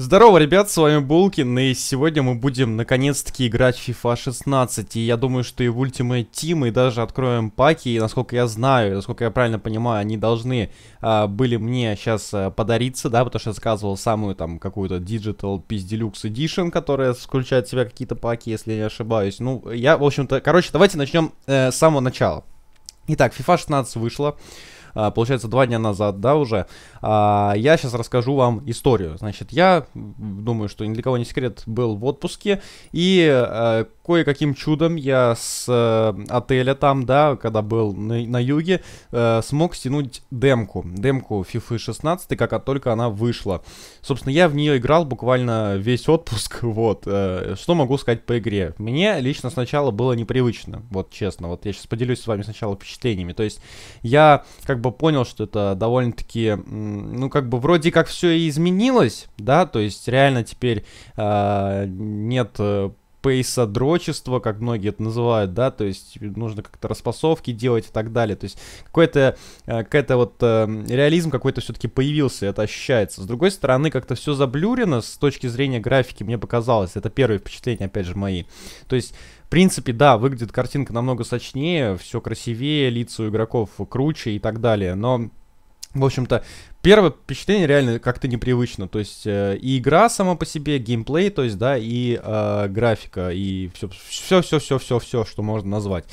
Здорово, ребят, с вами Булкин, и сегодня мы будем наконец-таки играть в FIFA 16, и я думаю, что и в Ultimate Team, и даже откроем паки, и насколько я знаю, насколько я правильно понимаю, они должны а, были мне сейчас а, подариться, да, потому что я заказывал самую там какую-то Digital Pizdelux Edition, которая включает в себя какие-то паки, если я не ошибаюсь. Ну, я, в общем-то, короче, давайте начнем э, с самого начала. Итак, FIFA 16 вышла. А, получается, два дня назад, да, уже. А, я сейчас расскажу вам историю. Значит, я думаю, что ни для кого не секрет, был в отпуске, и а, кое-каким чудом я с э, отеля там, да, когда был на, на юге, э, смог стянуть демку, демку FIFA 16, как только она вышла. Собственно, я в нее играл буквально весь отпуск, вот. Э. Что могу сказать по игре? Мне лично сначала было непривычно, вот честно. Вот я сейчас поделюсь с вами сначала впечатлениями. То есть я как бы понял, что это довольно-таки, ну, как бы вроде как все и изменилось, да, то есть реально теперь а, э, нет пейсодрочество, как многие это называют, да, то есть нужно как-то распасовки делать и так далее. То есть какой-то э, какой-то вот э, реализм какой-то все-таки появился, это ощущается. С другой стороны, как-то все заблюрено с точки зрения графики, мне показалось. Это первое впечатление, опять же, мои. То есть в принципе, да, выглядит картинка намного сочнее, все красивее, лица у игроков круче и так далее, но в общем-то, первое впечатление реально как-то непривычно. То есть э, и игра сама по себе, геймплей, то есть, да, и э, графика, и все, все, все, все, все, все, что можно назвать.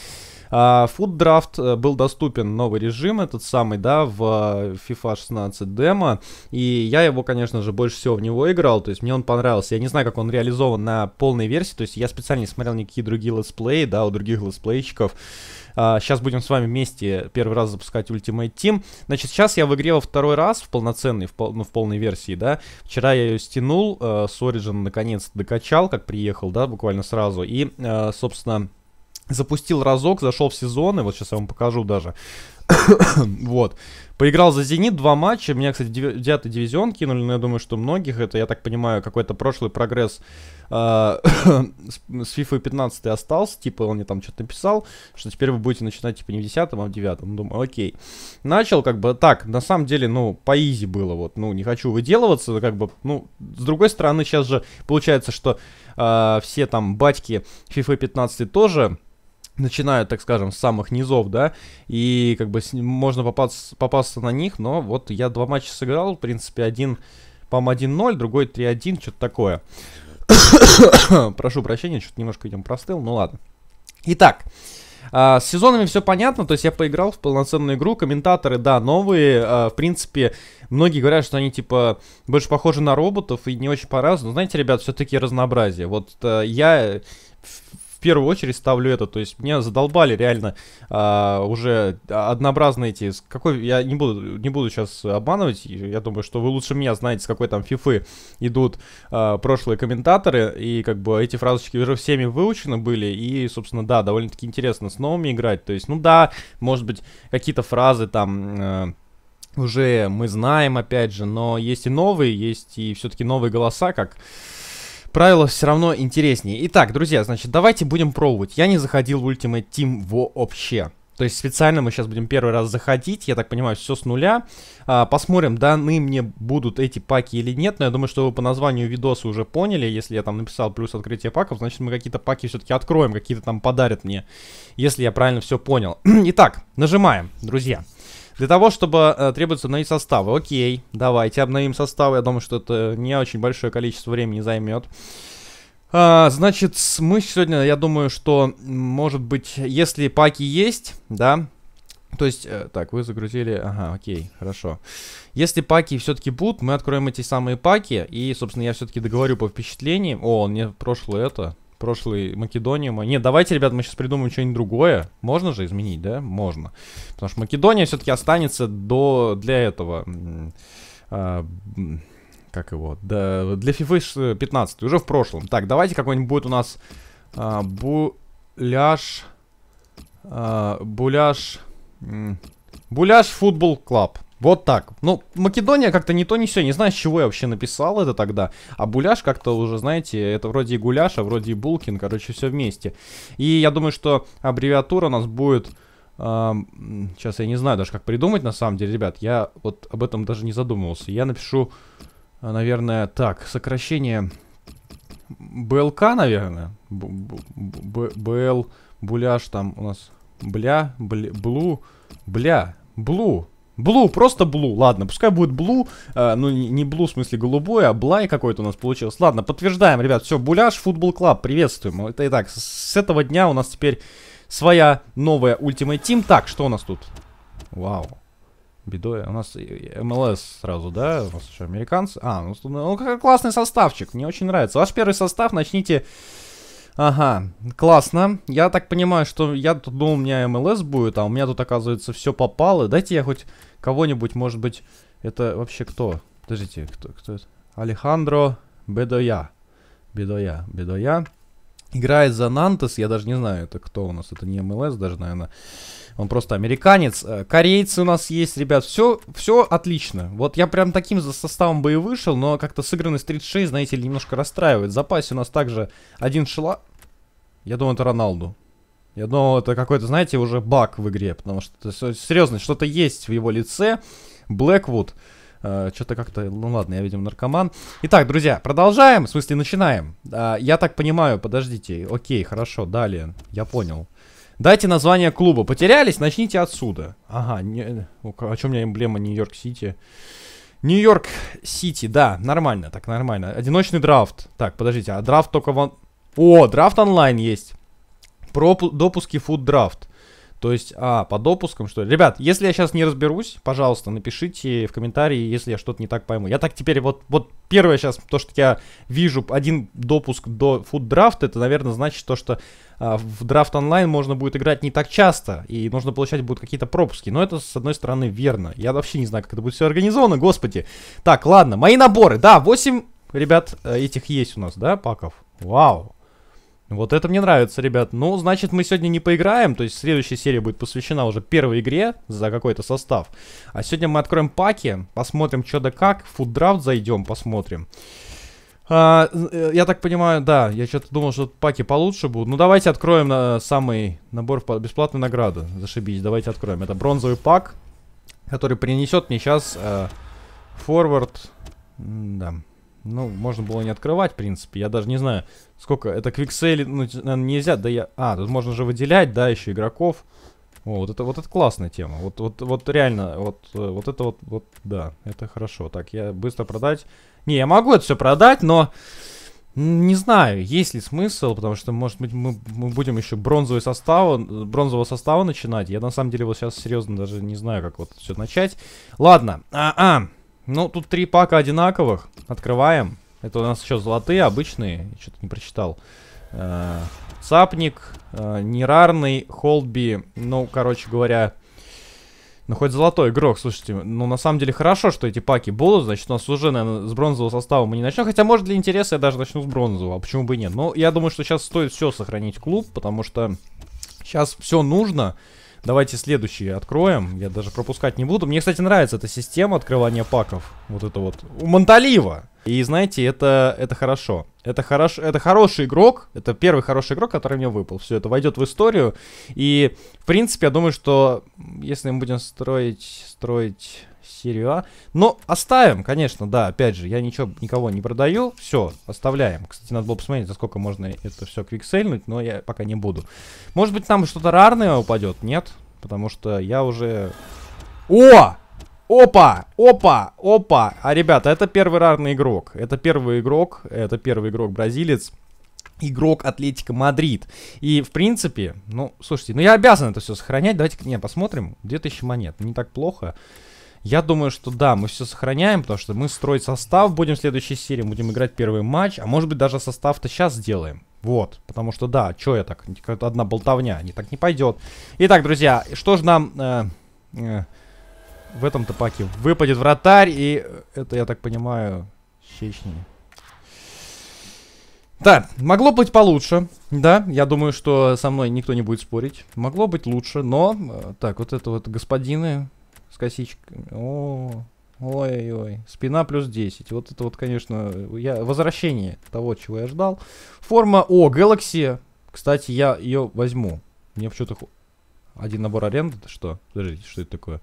А, фуддрафт э, был доступен новый режим, этот самый, да, в э, FIFA 16 демо. И я его, конечно же, больше всего в него играл. То есть мне он понравился. Я не знаю, как он реализован на полной версии. То есть я специально не смотрел никакие другие летсплеи, да, у других летсплейщиков. Сейчас а, будем с вами вместе первый раз запускать Ultimate Team. Значит, сейчас я в игре во второй раз, в полноценной, в, пол, ну, в полной версии, да. Вчера я ее стянул, э, с Origin наконец докачал, как приехал, да, буквально сразу. И, э, собственно, запустил разок, зашел в сезон и вот сейчас я вам покажу даже. вот. Поиграл за «Зенит» два матча. Меня, кстати, девятый дивизион кинули, но я думаю, что многих это, я так понимаю, какой-то прошлый прогресс а, с, FIFA 15 остался. Типа он мне там что-то написал, что теперь вы будете начинать типа не в десятом а в девятом, ну, думаю, окей. Начал как бы так, на самом деле, ну, по изи было вот. Ну, не хочу выделываться, как бы, ну, с другой стороны, сейчас же получается, что э, все там батьки FIFA 15 тоже начиная, так скажем, с самых низов, да, и как бы можно попасть, попасться на них, но вот я два матча сыграл, в принципе, один, по-моему, 1-0, другой 3-1, что-то такое. Прошу прощения, что-то немножко, видимо, простыл, ну ладно. Итак, а, с сезонами все понятно, то есть я поиграл в полноценную игру, комментаторы, да, новые, а, в принципе, многие говорят, что они, типа, больше похожи на роботов и не очень по-разному, знаете, ребят, все-таки разнообразие, вот э, я в первую очередь ставлю это. То есть мне задолбали реально а, уже однообразные эти... Какой, я не буду, не буду сейчас обманывать, я думаю, что вы лучше меня знаете, с какой там фифы идут а, прошлые комментаторы, и как бы эти фразочки уже всеми выучены были, и, собственно, да, довольно-таки интересно с новыми играть. То есть, ну да, может быть, какие-то фразы там... А, уже мы знаем, опять же, но есть и новые, есть и все-таки новые голоса, как правила все равно интереснее. Итак, друзья, значит, давайте будем пробовать. Я не заходил в Ultimate Team вообще. То есть специально мы сейчас будем первый раз заходить, я так понимаю, все с нуля. А, посмотрим, даны мне будут эти паки или нет, но я думаю, что вы по названию видоса уже поняли. Если я там написал плюс открытие паков, значит мы какие-то паки все-таки откроем, какие-то там подарят мне, если я правильно все понял. Итак, нажимаем, друзья. Друзья. Для того, чтобы э, требуется обновить составы. Окей, давайте обновим составы. Я думаю, что это не очень большое количество времени займет. А, значит, мы сегодня, я думаю, что, может быть, если паки есть, да, то есть, э, так, вы загрузили, ага, окей, хорошо. Если паки все-таки будут, мы откроем эти самые паки, и, собственно, я все-таки договорю по впечатлениям. О, мне прошло это, прошлый Македонию. Нет, давайте, ребят, мы сейчас придумаем что-нибудь другое. Можно же изменить, да? Можно. Потому что Македония все-таки останется до... для этого... А, как его? Да, для FIFA 15, уже в прошлом. Так, давайте какой-нибудь будет у нас а, Буляш А, буляж... Буляж футбол клаб. Вот так. Ну, Македония как-то не то, не все. Не знаю, с чего я вообще написал это тогда. А гуляш как-то уже, знаете, это вроде и гуляш, а вроде и булкин. Короче, все вместе. И я думаю, что аббревиатура у нас будет... Э, сейчас я не знаю даже, как придумать на самом деле, ребят. Я вот об этом даже не задумывался. Я напишу, э, наверное, так, сокращение... БЛК, наверное. БЛ, буляш там у нас... Бля, бля, блу, бля, блу. Блу, просто блу. Ладно, пускай будет блу. Э, ну, не блу, в смысле голубой, а блай какой-то у нас получилось. Ладно, подтверждаем, ребят. Все, Буляж Футбол Клаб, приветствуем. Это и так, с этого дня у нас теперь своя новая Ultimate Team. Так, что у нас тут? Вау. Бедой. У нас э, э, МЛС сразу, да? У нас еще американцы. А, ну, ну классный составчик. Мне очень нравится. Ваш первый состав начните Ага, классно. Я так понимаю, что я тут думал, ну, у меня МЛС будет, а у меня тут, оказывается, все попало. Дайте я хоть кого-нибудь, может быть, это вообще кто? Подождите, кто, кто это? Алехандро Бедоя. Бедоя, Бедоя играет за Нантес, я даже не знаю, это кто у нас, это не МЛС даже, наверное, он просто американец. Э, корейцы у нас есть, ребят, все, все отлично. Вот я прям таким составом бы и вышел, но как-то сыгранность 36, знаете ли, немножко расстраивает. В запасе у нас также один шла... Я думаю, это Роналду. Я думал, это какой-то, знаете, уже баг в игре, потому что, серьезно, что-то есть в его лице. Блэквуд. Blackwood Э, Что-то как-то, ну ладно, я, видимо, наркоман. Итак, друзья, продолжаем, в смысле, начинаем. Э, я так понимаю, подождите, окей, хорошо, далее, я понял. Дайте название клуба. Потерялись? Начните отсюда. Ага, не, о чем у меня эмблема Нью-Йорк-Сити? Нью-Йорк-Сити, да, нормально, так нормально. Одиночный драфт. Так, подождите, а драфт только вон... О, драфт онлайн есть. Про допуски фуд драфт. То есть, а, по допускам, что ли? Ребят, если я сейчас не разберусь, пожалуйста, напишите в комментарии, если я что-то не так пойму. Я так теперь вот, вот первое сейчас, то, что я вижу один допуск до фуддрафта, это, наверное, значит то, что а, в драфт онлайн можно будет играть не так часто, и нужно получать будут какие-то пропуски. Но это, с одной стороны, верно. Я вообще не знаю, как это будет все организовано, господи. Так, ладно, мои наборы. Да, 8, ребят, э, этих есть у нас, да, паков? Вау, вот это мне нравится, ребят. Ну, значит, мы сегодня не поиграем, то есть следующая серия будет посвящена уже первой игре за какой-то состав. А сегодня мы откроем паки, посмотрим, что да как, в фуддрафт зайдем, посмотрим. А, э, я так понимаю, да, я что-то думал, что паки получше будут. Ну, давайте откроем на э, самый набор бесплатной награды. награду. Зашибись, давайте откроем. Это бронзовый пак, который принесет мне сейчас э, форвард... Да. Ну, можно было не открывать, в принципе. Я даже не знаю, сколько... Это квиксели, ну, нельзя, да я... А, тут можно же выделять, да, еще игроков. О, вот это, вот это классная тема. Вот, вот, вот реально, вот, э, вот это вот, вот, да, это хорошо. Так, я быстро продать. Не, я могу это все продать, но... Не знаю, есть ли смысл, потому что, может быть, мы, мы будем еще бронзовый состав, бронзового состава начинать. Я на самом деле вот сейчас серьезно даже не знаю, как вот все начать. Ладно, а-а. Ну, тут три пака одинаковых. Открываем. Это у нас еще золотые, обычные. Что-то не прочитал. Э Сапник, э, Нерарный, Холби. Ну, короче говоря... Ну, хоть золотой игрок, слушайте. Ну, на самом деле, хорошо, что эти паки будут. Значит, у нас уже, наверное, с бронзового состава мы не начнем. Хотя, может, для интереса я даже начну с бронзового. А почему бы и нет? Но ну, я думаю, что сейчас стоит все сохранить клуб, потому что сейчас все нужно. Давайте следующие откроем. Я даже пропускать не буду. Мне, кстати, нравится эта система открывания паков. Вот это вот. У Монталива. И знаете, это, это хорошо. Это, хорош, это хороший игрок. Это первый хороший игрок, который мне выпал. Все это войдет в историю. И, в принципе, я думаю, что если мы будем строить, строить серия. Но оставим, конечно, да, опять же, я ничего никого не продаю. Все, оставляем. Кстати, надо было посмотреть, за сколько можно это все квиксельнуть, но я пока не буду. Может быть, там что-то рарное упадет? Нет, потому что я уже... О! Опа! Опа! Опа! А, ребята, это первый рарный игрок. Это первый игрок, это первый игрок бразилец игрок Атлетика Мадрид. И, в принципе, ну, слушайте, ну я обязан это все сохранять. Давайте, не, посмотрим. 2000 монет, не так плохо. Я думаю, что да, мы все сохраняем, потому что мы строить состав будем в следующей серии, будем играть первый матч, а может быть даже состав-то сейчас сделаем. Вот, потому что да, что я так, одна болтовня, не так не пойдет. Итак, друзья, что же нам э, э, в этом-то Выпадет вратарь и э, это, я так понимаю, Чечни. Да, могло быть получше, да, я думаю, что со мной никто не будет спорить. Могло быть лучше, но, э, так, вот это вот господины, с косичками. О, ой ой Спина плюс 10. Вот это вот, конечно, я... возвращение того, чего я ждал. Форма, о, Galaxy. Кстати, я ее возьму. Мне почему-то... Один набор аренды, это что? Подождите, что это такое?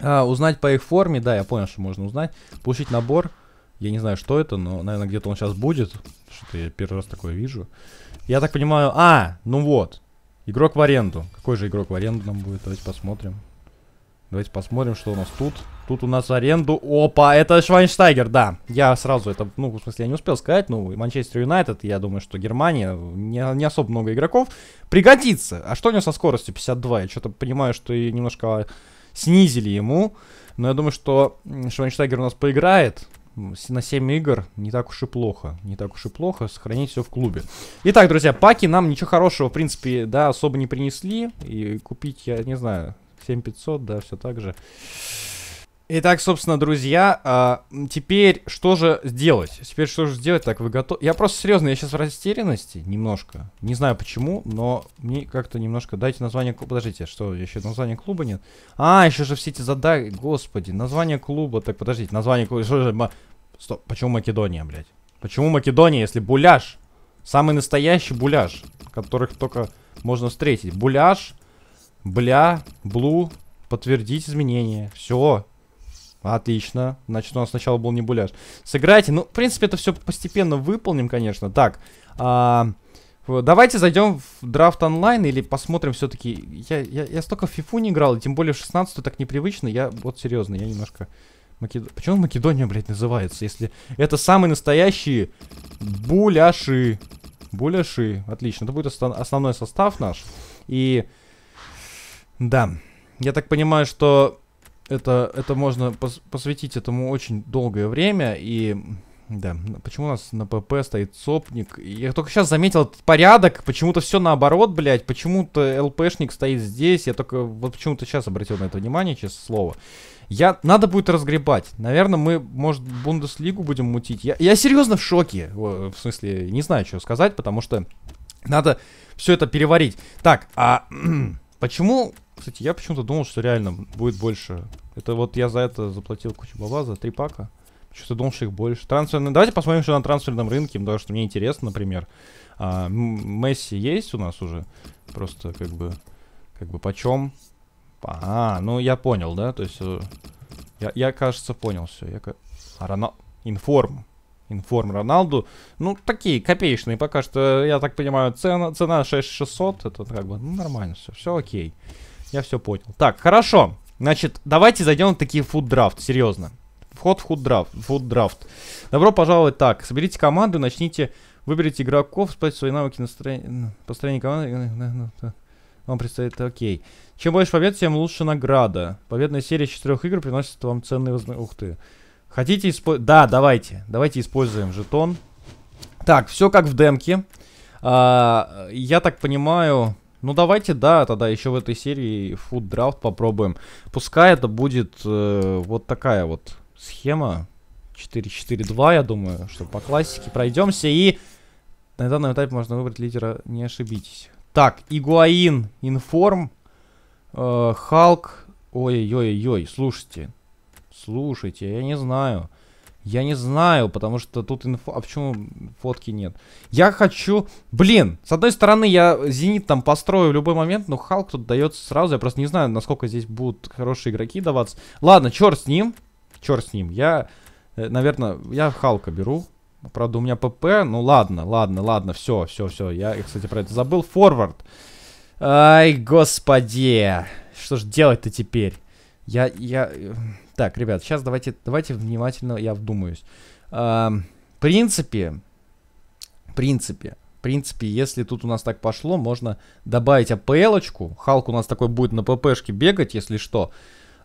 А, узнать по их форме, да, я понял, что можно узнать. Получить набор, я не знаю, что это, но, наверное, где-то он сейчас будет. Что-то я первый раз такое вижу. Я так понимаю... А, ну вот. Игрок в аренду. Какой же игрок в аренду нам будет? Давайте посмотрим. Давайте посмотрим, что у нас тут. Тут у нас аренду. Опа, это Швайнштайгер, да. Я сразу это, ну, в смысле, я не успел сказать. Ну, Манчестер Юнайтед, я думаю, что Германия, не, не особо много игроков. Пригодится. А что у него со скоростью 52? Я что-то понимаю, что и немножко снизили ему. Но я думаю, что Швайнштайгер у нас поиграет на 7 игр не так уж и плохо. Не так уж и плохо сохранить все в клубе. Итак, друзья, паки нам ничего хорошего, в принципе, да, особо не принесли. И купить, я не знаю, 7500, да, все так же. Итак, собственно, друзья, а, теперь что же сделать? Теперь что же сделать? Так, вы готовы? Я просто серьезно, я сейчас в растерянности немножко. Не знаю почему, но мне как-то немножко... Дайте название клуба. Подождите, что, еще название клуба нет? А, еще же все эти задания... Господи, название клуба... Так, подождите, название клуба... Что же... Стоп, почему Македония, блядь? Почему Македония, если буляж? Самый настоящий буляж, которых только можно встретить. Буляж Бля, блу, подтвердить изменения. Все. Отлично. Значит, у нас сначала был не буляж. Сыграйте. Ну, в принципе, это все постепенно выполним, конечно. Так. А, давайте зайдем в драфт онлайн или посмотрим все-таки. Я, я, я столько в фифу не играл, и тем более в 16 так непривычно. Я, вот серьезно, я немножко... Македо... Почему Македония, блядь, называется, если это самые настоящие буляши? Буляши. Отлично. Это будет основной состав наш. И... Да. Я так понимаю, что это, это можно пос посвятить этому очень долгое время, и... Да, почему у нас на ПП стоит сопник? Я только сейчас заметил этот порядок, почему-то все наоборот, блядь, почему-то ЛПшник стоит здесь, я только вот почему-то сейчас обратил на это внимание, Честно, слово. Я... Надо будет разгребать. Наверное, мы, может, Бундеслигу будем мутить. Я, я серьезно в шоке, в смысле, не знаю, что сказать, потому что надо все это переварить. Так, а... Почему... Кстати, я почему-то думал, что реально будет больше. Это вот я за это заплатил кучу бабла, за три пака. Что-то думал, что их больше. Трансферный... Давайте посмотрим, что на трансферном рынке, потому что мне интересно, например. А, Месси есть у нас уже? Просто как бы... Как бы почем? А, ну я понял, да? То есть... Э, я, я кажется, понял все. Я... А, Рона... Информ информ Роналду. Ну, такие копеечные пока что, я так понимаю, цена, цена 6600, это как бы ну, нормально все, все окей. Я все понял. Так, хорошо. Значит, давайте зайдем в такие фуд-драфт, серьезно. Вход в фуд-драфт. Добро пожаловать так. Соберите команду, начните, выберите игроков, спать свои навыки настроения, построение команды. Вам предстоит окей. Чем больше побед, тем лучше награда. Победная серия четырех игр приносит вам ценные возможности. Ух ты. Хотите использовать... Да, давайте. Давайте используем жетон. Так, все как в демке. А, я так понимаю... Ну давайте, да, тогда еще в этой серии фуд-драфт попробуем. Пускай это будет э, вот такая вот схема. 4-4-2, я думаю, что по классике пройдемся. И на данном этапе можно выбрать лидера, не ошибитесь. Так, Игуаин, Информ, э, Халк. Ой-ой-ой, слушайте, Слушайте, я не знаю. Я не знаю, потому что тут инфа. А почему фотки нет? Я хочу... Блин, с одной стороны, я Зенит там построю в любой момент, но Халк тут дается сразу. Я просто не знаю, насколько здесь будут хорошие игроки даваться. Ладно, черт с ним. Черт с ним. Я, э, наверное, я Халка беру. Правда, у меня ПП. Ну ладно, ладно, ладно. Все, все, все. Я, кстати, про это забыл. Форвард. Ай, господи. Что ж делать-то теперь? Я, я... Э, так, ребят, сейчас давайте, давайте внимательно я вдумаюсь. А, в принципе, в принципе, в принципе, если тут у нас так пошло, можно добавить АПЛочку. Халк у нас такой будет на ППшке бегать, если что.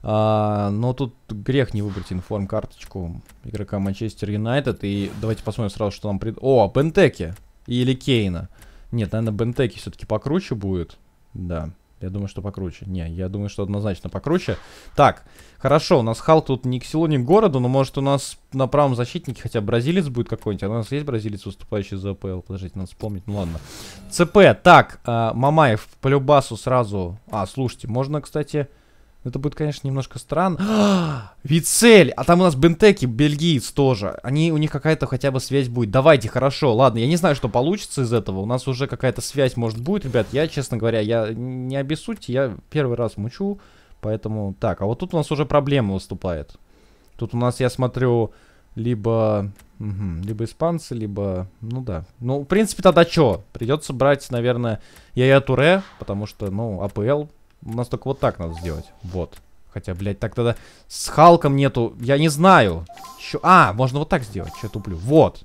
А, но тут грех не выбрать информ-карточку игрока Манчестер Юнайтед. И давайте посмотрим сразу, что нам... Пред... О, а Бентеки или Кейна. Нет, наверное, Бентеки все-таки покруче будет. Да. Я думаю, что покруче. Не, я думаю, что однозначно покруче. Так, хорошо, у нас Халк тут ни к селу, ни к городу, но может у нас на правом защитнике хотя бразилец будет какой-нибудь. А у нас есть бразилец, выступающий за АПЛ? Подождите, надо вспомнить. Ну ладно. ЦП, так, э, Мамаев по любасу сразу... А, слушайте, можно, кстати... Это будет, конечно, немножко странно. Вицель! А там у нас Бентеки, бельгиец тоже. Они, у них какая-то хотя бы связь будет. Давайте, хорошо, ладно. Я не знаю, что получится из этого. У нас уже какая-то связь, может, будет, ребят. Я, честно говоря, я не обессудьте. Я первый раз мучу, поэтому... Так, а вот тут у нас уже проблема выступает. Тут у нас, я смотрю, либо... Угу, либо испанцы, либо... Ну да. Ну, в принципе, тогда что? Придется брать, наверное, Яя Туре, потому что, ну, АПЛ у нас только вот так надо сделать. Вот. Хотя, блядь, так тогда с Халком нету... Я не знаю. Чё... А, можно вот так сделать. Че туплю? Вот.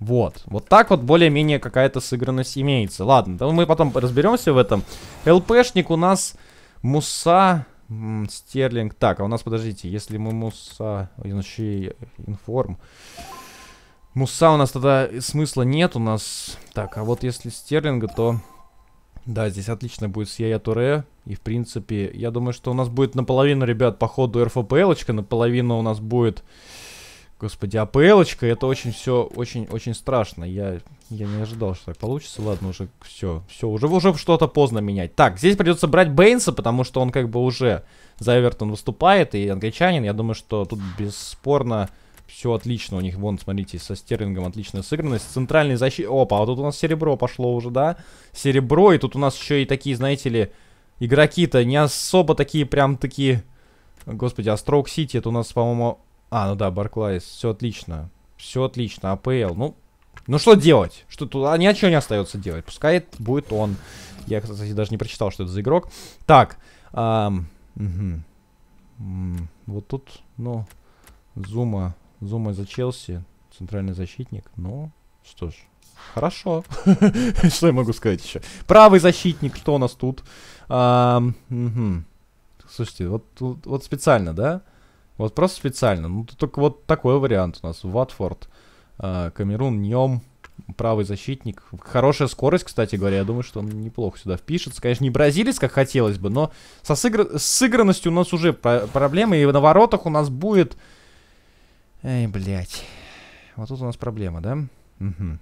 Вот. Вот так вот более-менее какая-то сыгранность имеется. Ладно, да мы потом разберемся в этом. ЛПшник у нас Муса... Стерлинг. Так, а у нас, подождите, если мы Муса... иначе информ... Муса у нас тогда смысла нет у нас. Так, а вот если Стерлинга, то... Да, здесь отлично будет с Яя Туре. И, в принципе, я думаю, что у нас будет наполовину, ребят, по ходу РФПЛочка, наполовину у нас будет... Господи, АПЛочка, это очень все, очень-очень страшно. Я, я не ожидал, что так получится. Ладно, уже все, все, уже, уже что-то поздно менять. Так, здесь придется брать Бейнса, потому что он как бы уже за Эвертон выступает, и англичанин. Я думаю, что тут бесспорно все отлично у них. Вон, смотрите, со стерлингом отличная сыгранность. Центральный защит... Опа, а тут у нас серебро пошло уже, да? Серебро, и тут у нас еще и такие, знаете ли, игроки-то не особо такие прям такие... Господи, а Сити это у нас, по-моему... А, ну да, Барклайс. Все отлично. Все отлично. АПЛ. Ну, ну что делать? Что тут? А ни о чем не остается делать. Пускай это будет он. Я, кстати, даже не прочитал, что это за игрок. Так. Эм, угу. Вот тут, ну, зума Зума за Челси, центральный защитник. Но ну, что ж, хорошо. Что я могу сказать еще? Правый защитник, что у нас тут? Слушайте, вот, вот специально, да? Вот просто специально. Ну, только вот такой вариант у нас. Ватфорд, а, Камерун, Ньом, правый защитник. Хорошая скорость, кстати говоря. Я думаю, что он неплохо сюда впишется. Конечно, не бразилец, как хотелось бы, но со сыгр... с сыгранностью у нас уже проблемы. И на воротах у нас будет Эй, блядь. Вот тут у нас проблема, да? Угу.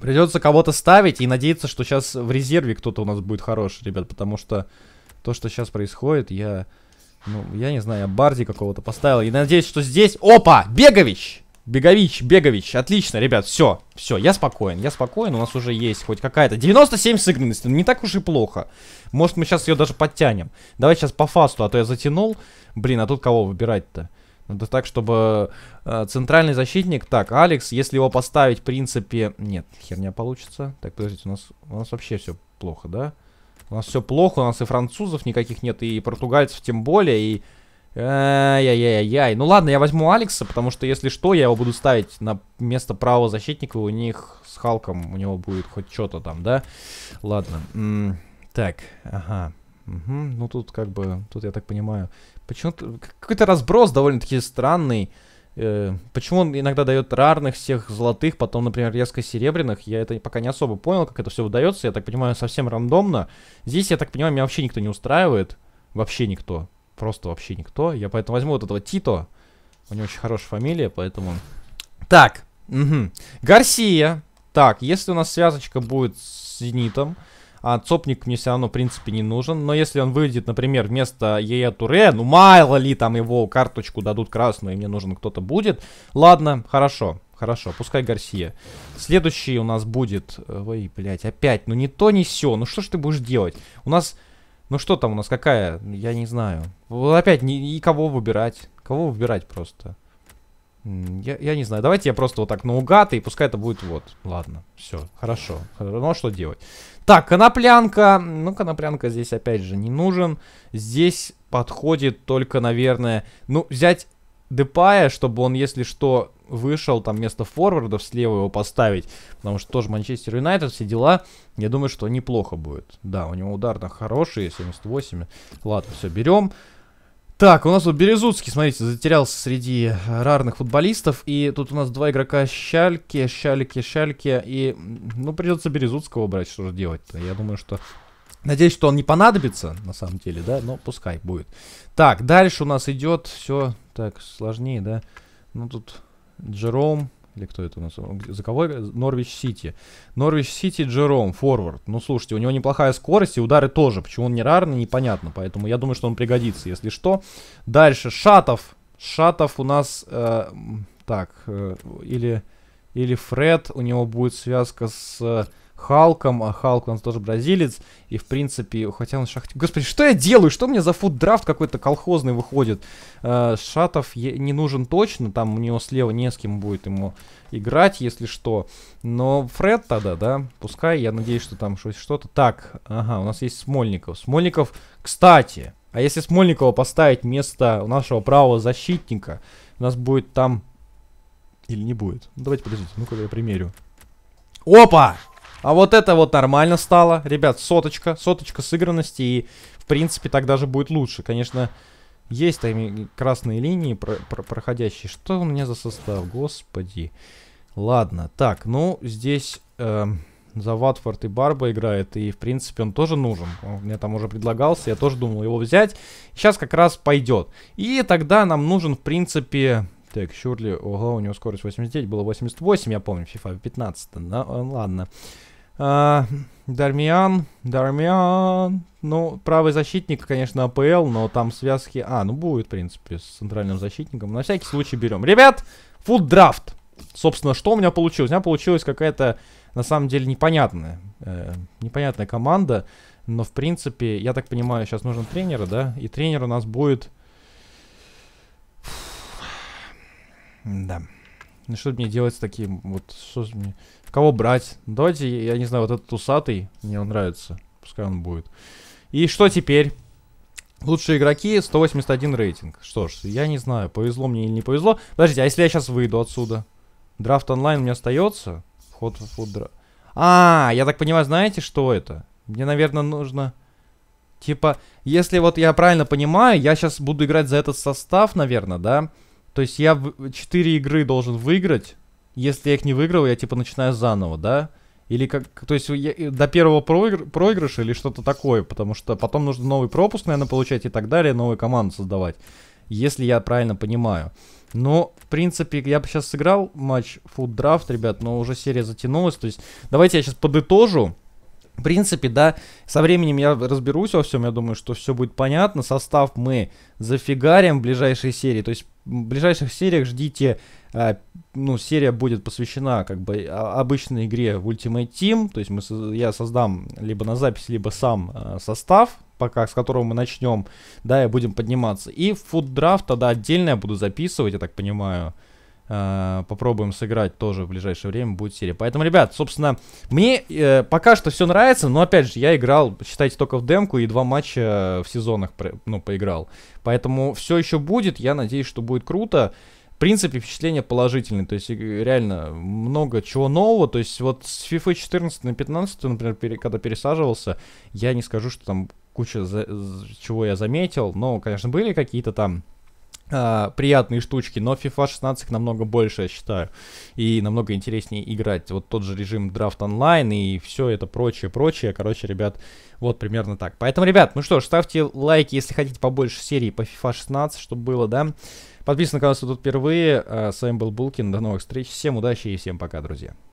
Придется кого-то ставить и надеяться, что сейчас в резерве кто-то у нас будет хороший, ребят, потому что то, что сейчас происходит, я... Ну, я не знаю, я Барди какого-то поставил. И надеюсь, что здесь... Опа! Бегович! Бегович, Бегович. Отлично, ребят, все. Все, я спокоен, я спокоен. У нас уже есть хоть какая-то... 97 сыгранности, ну не так уж и плохо. Может, мы сейчас ее даже подтянем. Давай сейчас по фасту, а то я затянул. Блин, а тут кого выбирать-то? Это ну, так, чтобы э, центральный защитник... Так, Алекс, если его поставить, в принципе... Нет, херня получится. Так, подождите, у нас, у нас вообще все плохо, да? У нас все плохо, у нас и французов никаких нет, и португальцев тем более, и... Ай-яй-яй-яй. Ну ладно, я возьму Алекса, потому что, если что, я его буду ставить на место правого защитника. У них с Халком у него будет хоть что-то там, да? Ладно. М -м так, ага. Угу. Ну тут как бы, тут я так понимаю, Почему-то какой-то разброс довольно-таки странный. Э, почему он иногда дает рарных всех золотых, потом, например, резко серебряных? Я это пока не особо понял, как это все выдается. Я так понимаю, совсем рандомно. Здесь, я так понимаю, меня вообще никто не устраивает. Вообще никто. Просто вообще никто. Я поэтому возьму вот этого Тито. У него очень хорошая фамилия, поэтому... Так. Угу. Гарсия. Так, если у нас связочка будет с Зенитом, а цопник мне все равно, в принципе, не нужен. Но если он выйдет, например, вместо Ея Туре, ну мало ли там его карточку дадут красную, и мне нужен кто-то будет. Ладно, хорошо, хорошо, пускай Гарсия. Следующий у нас будет... Э, ой, блядь, опять, ну не то, не все. Ну что ж ты будешь делать? У нас... Ну что там у нас, какая? Я не знаю. Опять, не... и кого выбирать? Кого выбирать просто? Я, я не знаю. Давайте я просто вот так наугад, и пускай это будет вот. Ладно, все, хорошо. Ну а что делать? Так, коноплянка. Ну, коноплянка здесь, опять же, не нужен. Здесь подходит только, наверное... Ну, взять Депая, чтобы он, если что, вышел, там вместо форвардов слева его поставить, потому что тоже Манчестер Юнайтед, все дела, я думаю, что неплохо будет. Да, у него удар там хороший, 78. Ладно, все, берем. Так, у нас тут Березуцкий, смотрите, затерялся среди э, рарных футболистов. И тут у нас два игрока Щальки, Щальки, Щальки. И, ну, придется Березуцкого брать, что же делать-то. Я думаю, что... Надеюсь, что он не понадобится, на самом деле, да? Но пускай будет. Так, дальше у нас идет все так сложнее, да? Ну, тут Джером, или кто это у нас? За кого? Норвич Сити. Норвич Сити Джером, форвард. Ну, слушайте, у него неплохая скорость и удары тоже. Почему он не рарный, непонятно. Поэтому я думаю, что он пригодится, если что. Дальше, Шатов. Шатов у нас... Э, так, э, или... Или Фред, у него будет связка с э, Халком, а Халк у нас тоже бразилец, и в принципе, хотя он шахтер... Господи, что я делаю? Что у меня за фут-драфт какой-то колхозный выходит? Э, Шатов не нужен точно, там у него слева не с кем будет ему играть, если что. Но Фред тогда, да, пускай, я надеюсь, что там что-то... Так, ага, у нас есть Смольников. Смольников, кстати, а если Смольникова поставить вместо нашего правого защитника, у нас будет там... Или не будет? Ну, давайте подождите, ну-ка я примерю. Опа! А вот это вот нормально стало. Ребят, соточка. Соточка сыгранности. И, в принципе, так даже будет лучше. Конечно, есть там красные линии про про проходящие. Что у меня за состав? Господи. Ладно. Так, ну, здесь... Э за Ватфорд и Барба играет, и, в принципе, он тоже нужен. Он мне там уже предлагался, я тоже думал его взять. Сейчас как раз пойдет. И тогда нам нужен, в принципе... Так, Шурли, ого, у него скорость 89, было 88, я помню, FIFA 15, да, ладно. А, Дармиан, Дармиан. Ну, правый защитник, конечно, АПЛ, но там связки... А, ну будет, в принципе, с центральным защитником. На всякий случай берем. Ребят, фуддрафт. Собственно, что у меня получилось? У меня получилась какая-то, на самом деле, непонятная, э, непонятная команда. Но, в принципе, я так понимаю, сейчас нужен тренер, да? И тренер у нас будет... Да. Ну что мне делать с таким? Вот что мне... В кого брать? Давайте, я не знаю, вот этот усатый. Мне он нравится. Пускай он будет. И что теперь? Лучшие игроки, 181 рейтинг. Что ж, я не знаю, повезло мне или не повезло. Подождите, а если я сейчас выйду отсюда? Драфт онлайн у меня остается? Вход в фуд А, я так понимаю, знаете, что это? Мне, наверное, нужно... Типа, если вот я правильно понимаю, я сейчас буду играть за этот состав, наверное, да? Да. То есть я 4 игры должен выиграть. Если я их не выиграл, я типа начинаю заново, да? Или как... То есть я, э, до первого проигр, проигрыша или что-то такое, потому что потом нужно новый пропуск, наверное, получать и так далее, новую команду создавать. Если я правильно понимаю. Но, в принципе, я бы сейчас сыграл матч Food Draft, ребят, но уже серия затянулась. То есть давайте я сейчас подытожу. В принципе, да, со временем я разберусь во всем, я думаю, что все будет понятно. Состав мы зафигарим в ближайшей серии. То есть в ближайших сериях ждите, э, ну, серия будет посвящена как бы а, обычной игре в Ultimate Team. То есть мы, я создам либо на запись, либо сам э, состав, пока с которого мы начнем, да, и будем подниматься. И в фуддрафт тогда отдельно я буду записывать, я так понимаю, Э, попробуем сыграть тоже в ближайшее время, будет серия. Поэтому, ребят, собственно, мне э, пока что все нравится, но, опять же, я играл, считайте, только в демку и два матча в сезонах, ну, поиграл. Поэтому все еще будет, я надеюсь, что будет круто. В принципе, впечатление положительное. То есть, реально, много чего нового. То есть, вот с FIFA 14 на 15, например, пере, когда пересаживался, я не скажу, что там куча за, чего я заметил. Но, конечно, были какие-то там а, приятные штучки, но FIFA 16 намного больше, я считаю, и намного интереснее играть. Вот тот же режим драфт онлайн и все это прочее, прочее. Короче, ребят, вот примерно так. Поэтому, ребят, ну что ж, ставьте лайки, если хотите побольше серии по FIFA 16, чтобы было, да. Подписывайтесь на канал, если тут впервые. А, с вами был Булкин, до новых встреч, всем удачи и всем пока, друзья.